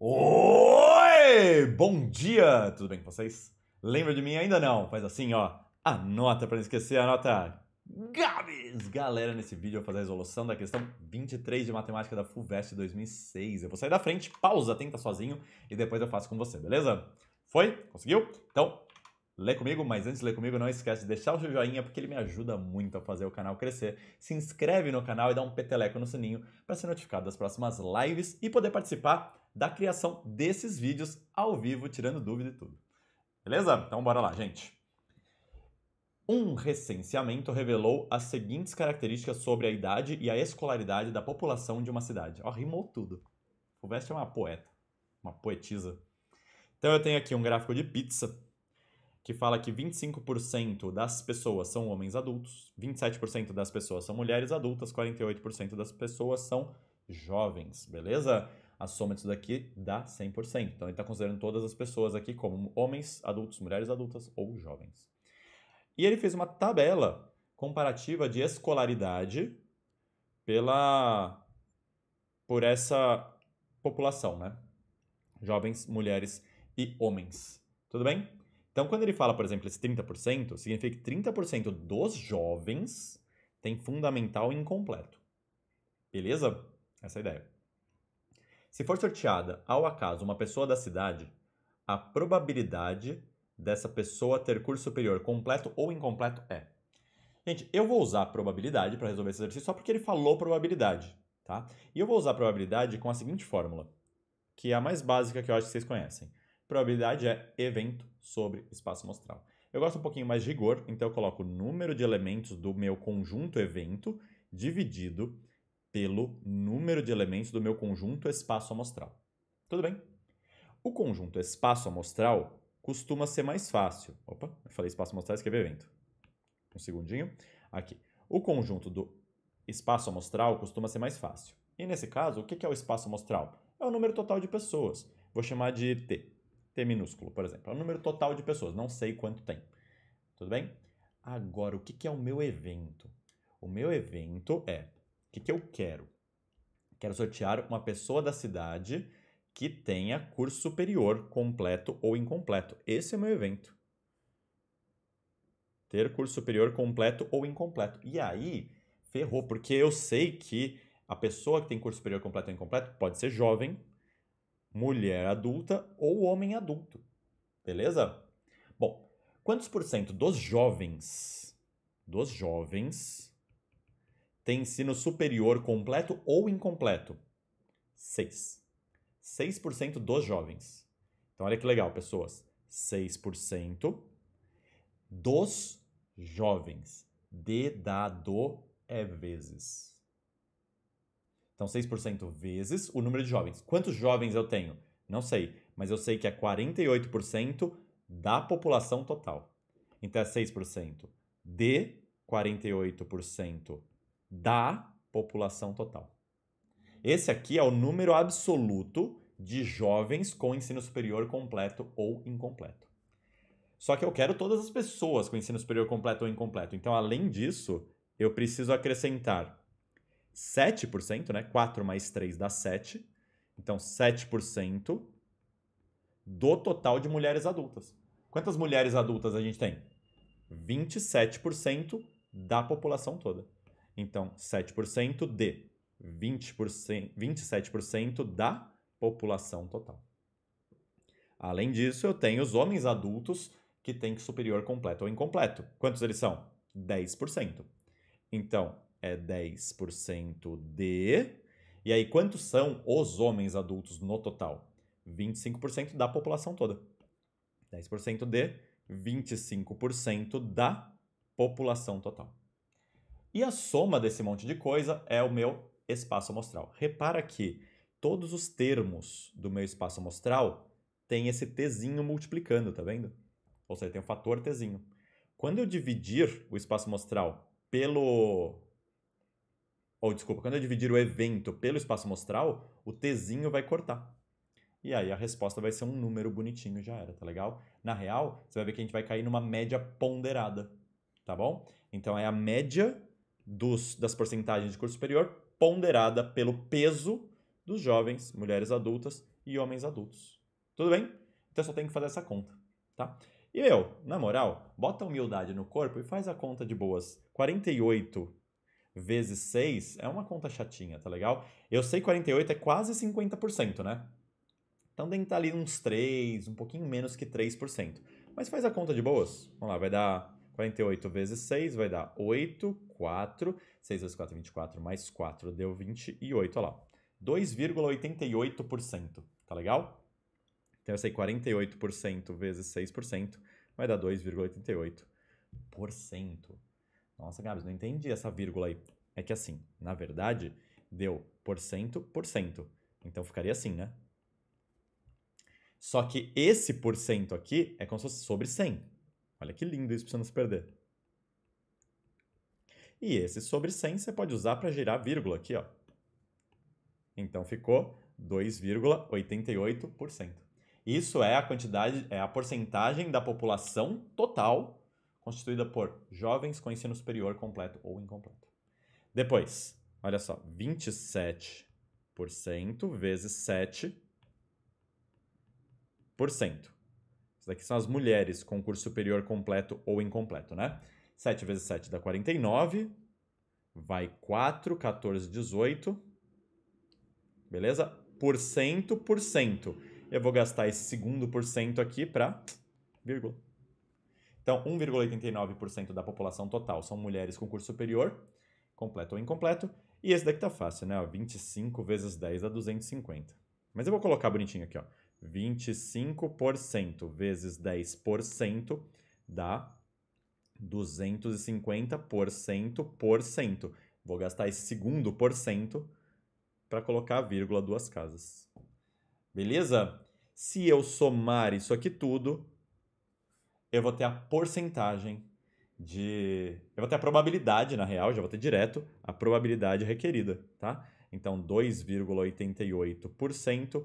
Oi! Bom dia! Tudo bem com vocês? Lembra de mim? Ainda não? Faz assim, ó. Anota para não esquecer, anota. Gabs! Galera, nesse vídeo eu vou fazer a resolução da questão 23 de matemática da FUVEST 2006. Eu vou sair da frente, pausa, tenta sozinho e depois eu faço com você, beleza? Foi? Conseguiu? Então, lê comigo, mas antes de ler comigo, não esquece de deixar o seu joinha porque ele me ajuda muito a fazer o canal crescer. Se inscreve no canal e dá um peteleco no sininho para ser notificado das próximas lives e poder participar da criação desses vídeos ao vivo, tirando dúvida e tudo. Beleza? Então bora lá, gente. Um recenseamento revelou as seguintes características sobre a idade e a escolaridade da população de uma cidade. Ó, rimou tudo. O Veste é uma poeta, uma poetisa. Então eu tenho aqui um gráfico de pizza que fala que 25% das pessoas são homens adultos, 27% das pessoas são mulheres adultas, 48% das pessoas são jovens, beleza? a soma disso daqui dá 100%. Então ele está considerando todas as pessoas aqui como homens adultos, mulheres adultas ou jovens. E ele fez uma tabela comparativa de escolaridade pela por essa população, né? Jovens, mulheres e homens. Tudo bem? Então, quando ele fala, por exemplo, esse 30%, significa que 30% dos jovens tem fundamental incompleto. Beleza? Essa é a ideia. Se for sorteada ao acaso uma pessoa da cidade, a probabilidade dessa pessoa ter curso superior completo ou incompleto é. Gente, eu vou usar probabilidade para resolver esse exercício só porque ele falou probabilidade, tá? E eu vou usar probabilidade com a seguinte fórmula, que é a mais básica que eu acho que vocês conhecem. Probabilidade é evento sobre espaço amostral. Eu gosto um pouquinho mais de rigor, então eu coloco o número de elementos do meu conjunto evento dividido pelo número de elementos do meu conjunto espaço amostral. Tudo bem? O conjunto espaço amostral costuma ser mais fácil. Opa, eu falei espaço amostral, escrevi evento. Um segundinho. Aqui. O conjunto do espaço amostral costuma ser mais fácil. E nesse caso, o que é o espaço amostral? É o número total de pessoas. Vou chamar de T. T minúsculo, por exemplo. É o número total de pessoas. Não sei quanto tem. Tudo bem? Agora, o que é o meu evento? O meu evento é que, que eu quero? Quero sortear uma pessoa da cidade que tenha curso superior completo ou incompleto. Esse é o meu evento. Ter curso superior completo ou incompleto. E aí, ferrou, porque eu sei que a pessoa que tem curso superior completo ou incompleto pode ser jovem, mulher adulta ou homem adulto. Beleza? Bom, quantos por cento dos jovens, dos jovens tem ensino superior completo ou incompleto? 6. 6% dos jovens. Então, olha que legal, pessoas. 6% dos jovens. D dado é vezes. Então, 6% vezes o número de jovens. Quantos jovens eu tenho? Não sei, mas eu sei que é 48% da população total. Então, é 6% de 48% da população total. Esse aqui é o número absoluto de jovens com ensino superior completo ou incompleto. Só que eu quero todas as pessoas com ensino superior completo ou incompleto. Então, além disso, eu preciso acrescentar 7%, né? 4 mais 3 dá 7. Então, 7% do total de mulheres adultas. Quantas mulheres adultas a gente tem? 27% da população toda. Então, 7% de 20%, 27% da população total. Além disso, eu tenho os homens adultos que têm que superior completo ou incompleto. Quantos eles são? 10%. Então, é 10% de. E aí, quantos são os homens adultos no total? 25% da população toda. 10% de 25% da população total. E a soma desse monte de coisa é o meu espaço amostral. Repara que todos os termos do meu espaço amostral têm esse tzinho multiplicando, tá vendo? Ou seja, tem o um fator tzinho. Quando eu dividir o espaço amostral pelo ou desculpa, quando eu dividir o evento pelo espaço amostral, o tzinho vai cortar. E aí a resposta vai ser um número bonitinho, já era, tá legal? Na real, você vai ver que a gente vai cair numa média ponderada, tá bom? Então é a média dos, das porcentagens de curso superior, ponderada pelo peso dos jovens, mulheres adultas e homens adultos. Tudo bem? Então só tem que fazer essa conta, tá? E eu, na moral, bota humildade no corpo e faz a conta de boas. 48 vezes 6 é uma conta chatinha, tá legal? Eu sei 48 é quase 50%, né? Então tem que estar ali uns 3, um pouquinho menos que 3%. Mas faz a conta de boas. Vamos lá, vai dar 48 vezes 6 vai dar 8, 4. 6 vezes 4 é 24, mais 4 deu 28, olha lá. 2,88%, tá legal? Então eu sei 48% vezes 6% vai dar 2,88%. Nossa, Gabs, não entendi essa vírgula aí. É que assim, na verdade, deu por cento por cento. Então ficaria assim, né? Só que esse por cento aqui é como se fosse sobre 100. Olha que lindo isso para você não se perder. E esse sobre 100 você pode usar para girar vírgula aqui, ó. Então ficou 2,88%. Isso é a quantidade, é a porcentagem da população total constituída por jovens com ensino superior completo ou incompleto. Depois, olha só, 27% vezes 7%. Essas aqui são as mulheres com curso superior completo ou incompleto, né? 7 vezes 7 dá 49. Vai 4, 14, 18. Beleza? Por cento, por cento. Eu vou gastar esse segundo por cento aqui para vírgula. Então, 1,89% da população total são mulheres com curso superior, completo ou incompleto. E esse daqui tá fácil, né? 25 vezes 10 dá 250. Mas eu vou colocar bonitinho aqui, ó. 25% vezes 10% dá 250% por cento. Vou gastar esse segundo por cento para colocar a vírgula duas casas. Beleza? Se eu somar isso aqui tudo, eu vou ter a porcentagem de. Eu vou ter a probabilidade, na real, já vou ter direto a probabilidade requerida, tá? Então, 2,88%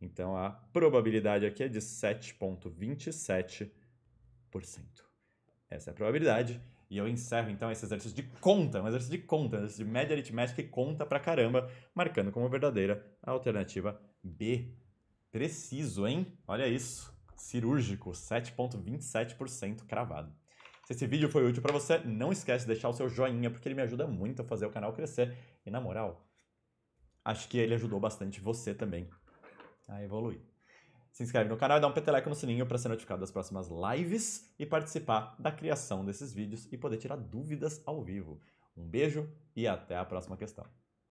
Então a probabilidade aqui é de 7,27%. Essa é a probabilidade. E eu encerro então esse exercício de conta, um exercício de conta, um exercício de média aritmética que conta pra caramba, marcando como verdadeira a alternativa B. Preciso, hein? Olha isso. Cirúrgico, 7,27% cravado. Se esse vídeo foi útil para você, não esquece de deixar o seu joinha, porque ele me ajuda muito a fazer o canal crescer. E na moral, acho que ele ajudou bastante você também a ah, evoluir. Se inscreve no canal e dá um peteleco no sininho para ser notificado das próximas lives e participar da criação desses vídeos e poder tirar dúvidas ao vivo. Um beijo e até a próxima questão.